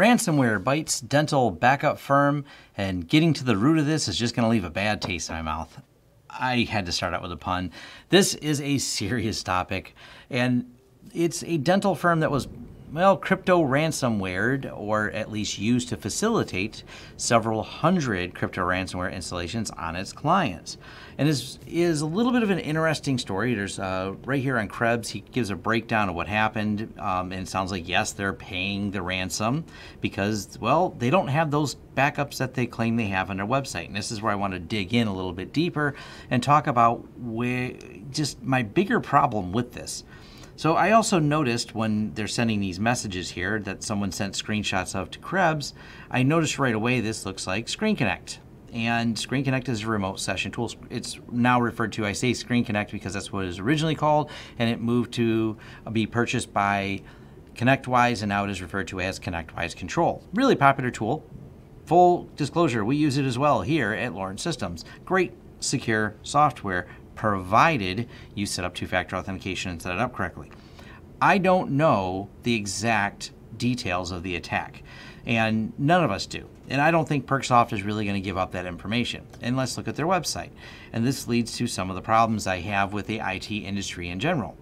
Ransomware bites dental backup firm, and getting to the root of this is just gonna leave a bad taste in my mouth. I had to start out with a pun. This is a serious topic, and it's a dental firm that was well, crypto ransomware, or at least used to facilitate several hundred crypto ransomware installations on its clients. And this is a little bit of an interesting story. There's uh, right here on Krebs, he gives a breakdown of what happened. Um, and it sounds like, yes, they're paying the ransom because, well, they don't have those backups that they claim they have on their website. And this is where I want to dig in a little bit deeper and talk about where, just my bigger problem with this. So I also noticed when they're sending these messages here that someone sent screenshots of to Krebs, I noticed right away this looks like Screen Connect. And Screen Connect is a remote session tool. It's now referred to, I say Screen Connect because that's what it was originally called, and it moved to be purchased by ConnectWise, and now it is referred to as ConnectWise Control. Really popular tool. Full disclosure, we use it as well here at Lawrence Systems. Great secure software provided you set up two-factor authentication and set it up correctly. I don't know the exact details of the attack, and none of us do. And I don't think Perksoft is really going to give up that information. And let's look at their website. And this leads to some of the problems I have with the IT industry in general.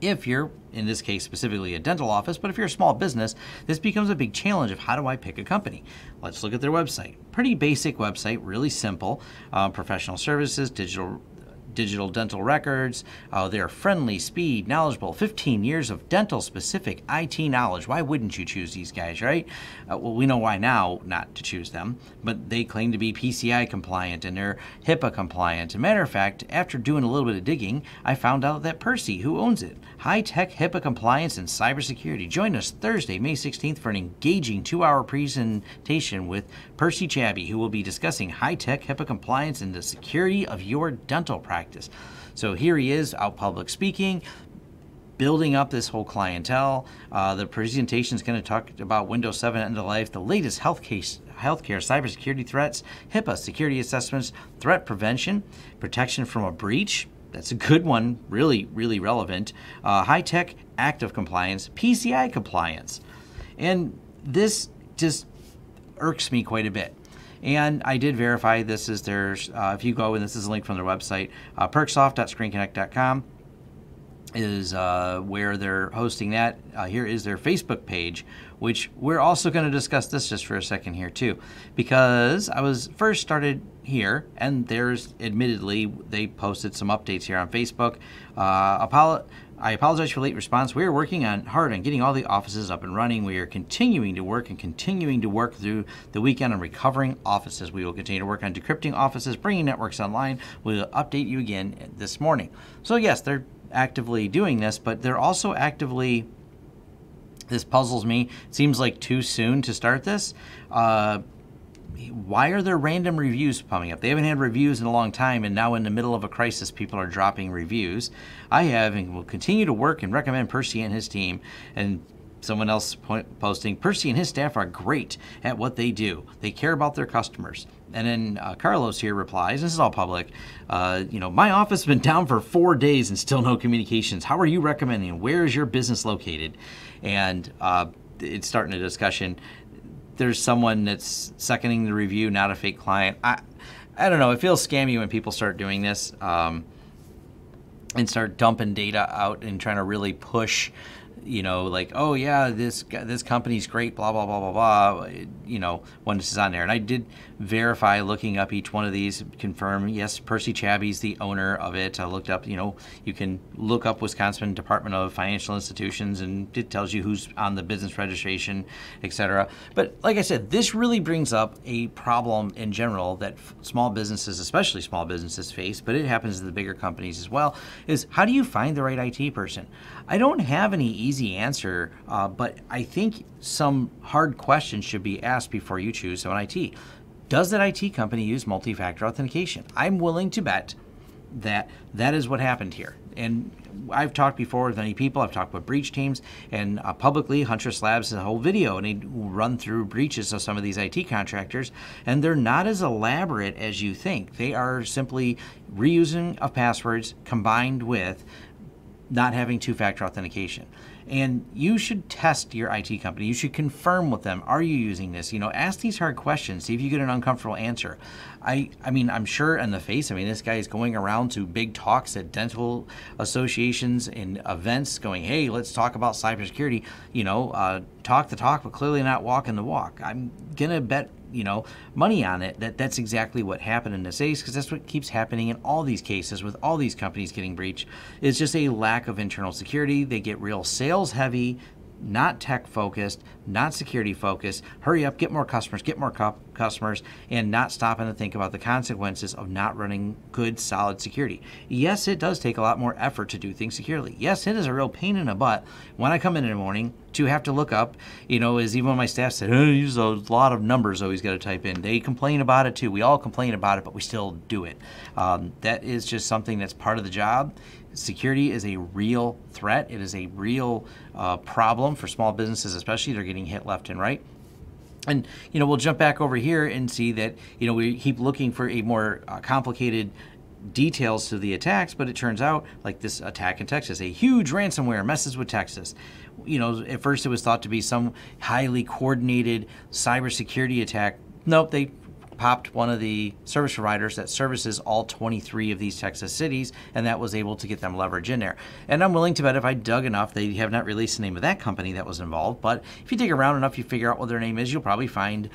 If you're, in this case specifically a dental office, but if you're a small business, this becomes a big challenge of how do I pick a company? Let's look at their website. Pretty basic website, really simple. Uh, professional services, digital digital dental records. Uh, they're friendly, speed, knowledgeable, 15 years of dental specific IT knowledge. Why wouldn't you choose these guys, right? Uh, well, we know why now not to choose them, but they claim to be PCI compliant and they're HIPAA compliant. As a matter of fact, after doing a little bit of digging, I found out that Percy, who owns it, High Tech HIPAA Compliance and Cybersecurity, join us Thursday, May 16th for an engaging two hour presentation with Percy Chabby, who will be discussing high tech HIPAA compliance and the security of your dental practice practice. So here he is out public speaking, building up this whole clientele. Uh, the presentation is going to talk about Windows 7 end of life, the latest health case, healthcare, cybersecurity threats, HIPAA security assessments, threat prevention, protection from a breach. That's a good one, really, really relevant. Uh, high tech, active compliance, PCI compliance. And this just irks me quite a bit. And I did verify this is their, uh, if you go, and this is a link from their website, uh, perksoft.screenconnect.com is uh, where they're hosting that. Uh, here is their Facebook page, which we're also going to discuss this just for a second here too, because I was first started here, and there's admittedly they posted some updates here on Facebook. Uh, Apollo I apologize for late response. We are working on hard on getting all the offices up and running. We are continuing to work and continuing to work through the weekend on recovering offices. We will continue to work on decrypting offices, bringing networks online. We will update you again this morning. So yes, they're actively doing this, but they're also actively. This puzzles me. It seems like too soon to start this. Uh, why are there random reviews popping up? They haven't had reviews in a long time, and now in the middle of a crisis, people are dropping reviews. I have and will continue to work and recommend Percy and his team. And someone else posting, Percy and his staff are great at what they do. They care about their customers. And then uh, Carlos here replies, this is all public, uh, you know, my office has been down for four days and still no communications. How are you recommending? Where is your business located? And uh, it's starting a discussion there's someone that's seconding the review, not a fake client. I, I don't know. It feels scammy when people start doing this um, and start dumping data out and trying to really push you know, like, oh yeah, this this company's great, blah blah blah blah blah. You know, when this is on there, and I did verify looking up each one of these, confirm yes, Percy Chabby's the owner of it. I looked up, you know, you can look up Wisconsin Department of Financial Institutions, and it tells you who's on the business registration, etc. But like I said, this really brings up a problem in general that small businesses, especially small businesses, face, but it happens to the bigger companies as well. Is how do you find the right IT person? I don't have any easy answer, uh, but I think some hard questions should be asked before you choose an IT. Does that IT company use multi-factor authentication? I'm willing to bet that that is what happened here. And I've talked before with many people. I've talked with breach teams, and uh, publicly, Huntress Labs has a whole video, and he run through breaches of some of these IT contractors, and they're not as elaborate as you think. They are simply reusing of passwords combined with not having two-factor authentication. And you should test your IT company. You should confirm with them, are you using this? You know, ask these hard questions, see if you get an uncomfortable answer. I, I mean, I'm sure in the face, I mean, this guy is going around to big talks at dental associations and events going, hey, let's talk about cybersecurity. You know, uh, talk the talk, but clearly not walking the walk. I'm going to bet you know, money on it, that that's exactly what happened in this case because that's what keeps happening in all these cases with all these companies getting breached. It's just a lack of internal security. They get real sales heavy not tech focused, not security focused, hurry up, get more customers, get more cu- customers, and not stopping to think about the consequences of not running good, solid security. Yes, it does take a lot more effort to do things securely. Yes, it is a real pain in the butt when I come in in the morning to have to look up, you know, as even my staff said, oh, there's a lot of numbers always got to type in. They complain about it too. We all complain about it, but we still do it. Um, that is just something that's part of the job security is a real threat. It is a real uh, problem for small businesses, especially. They're getting hit left and right. And you know, we'll jump back over here and see that you know we keep looking for a more uh, complicated details to the attacks, but it turns out like this attack in Texas, a huge ransomware messes with Texas. You know, at first it was thought to be some highly coordinated cybersecurity attack. Nope, they popped one of the service providers that services all 23 of these Texas cities, and that was able to get them leverage in there. And I'm willing to bet if I dug enough, they have not released the name of that company that was involved, but if you dig around enough, you figure out what their name is, you'll probably find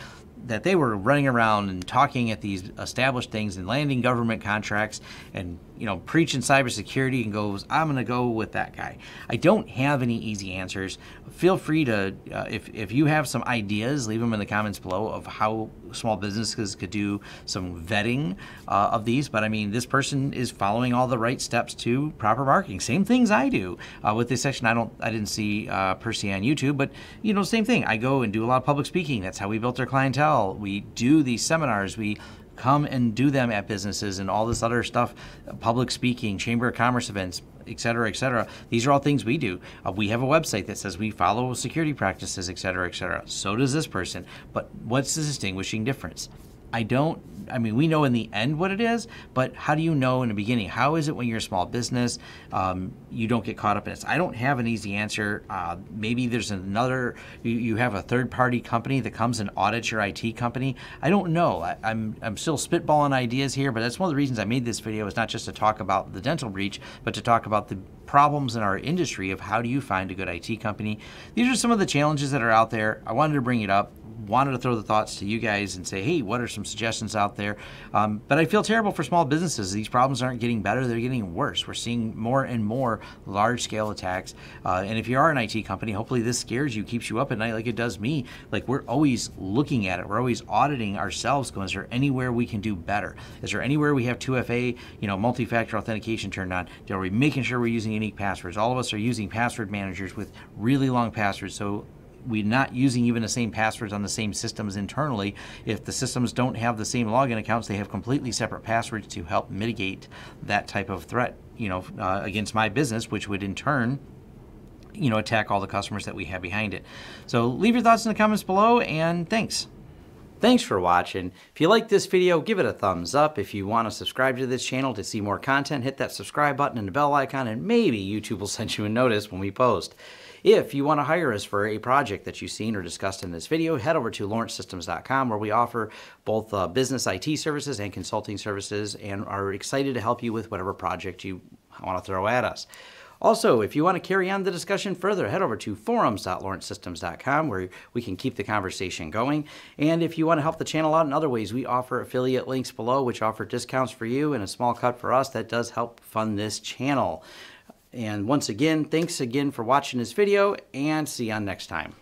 that they were running around and talking at these established things and landing government contracts and you know preaching cybersecurity and goes i'm going to go with that guy i don't have any easy answers feel free to uh, if, if you have some ideas leave them in the comments below of how small businesses could do some vetting uh, of these but i mean this person is following all the right steps to proper marketing same things i do uh, with this section i don't i didn't see uh, percy on youtube but you know same thing i go and do a lot of public speaking that's how we built our clientele sell. We do these seminars. We come and do them at businesses and all this other stuff public speaking chamber of commerce events et cetera et cetera these are all things we do uh, we have a website that says we follow security practices et cetera et cetera so does this person but what's the distinguishing difference i don't I mean, we know in the end what it is, but how do you know in the beginning? How is it when you're a small business? Um, you don't get caught up in this. I don't have an easy answer. Uh, maybe there's another, you, you, have a third party company that comes and audits your IT company. I don't know. I, I'm, I'm still spitballing ideas here, but that's one of the reasons I made this video is not just to talk about the dental breach, but to talk about the problems in our industry of how do you find a good IT company. These are some of the challenges that are out there. I wanted to bring it up wanted to throw the thoughts to you guys and say, hey, what are some suggestions out there? Um, but I feel terrible for small businesses. These problems aren't getting better, they're getting worse. We're seeing more and more large scale attacks. Uh, and if you are an IT company, hopefully this scares you, keeps you up at night like it does me. Like we're always looking at it, we're always auditing ourselves, going, is there anywhere we can do better? Is there anywhere we have 2FA, you know, multi factor authentication turned on? Are we making sure we're using unique passwords? All of us are using password managers with really long passwords. So we're not using even the same passwords on the same systems internally. If the systems don't have the same login accounts, they have completely separate passwords to help mitigate that type of threat, you know, uh, against my business, which would in turn you know, attack all the customers that we have behind it. So leave your thoughts in the comments below and thanks. Thanks for watching. If you like this video, give it a thumbs up. If you want to subscribe to this channel to see more content, hit that subscribe button and the bell icon, and maybe YouTube will send you a notice when we post. If you want to hire us for a project that you've seen or discussed in this video, head over to lawrencesystems.com where we offer both uh, business IT services and consulting services and are excited to help you with whatever project you want to throw at us. Also, if you want to carry on the discussion further, head over to forums.lawrencesystems.com where we can keep the conversation going. And if you want to help the channel out in other ways, we offer affiliate links below, which offer discounts for you and a small cut for us that does help fund this channel. And once again, thanks again for watching this video and see you on next time.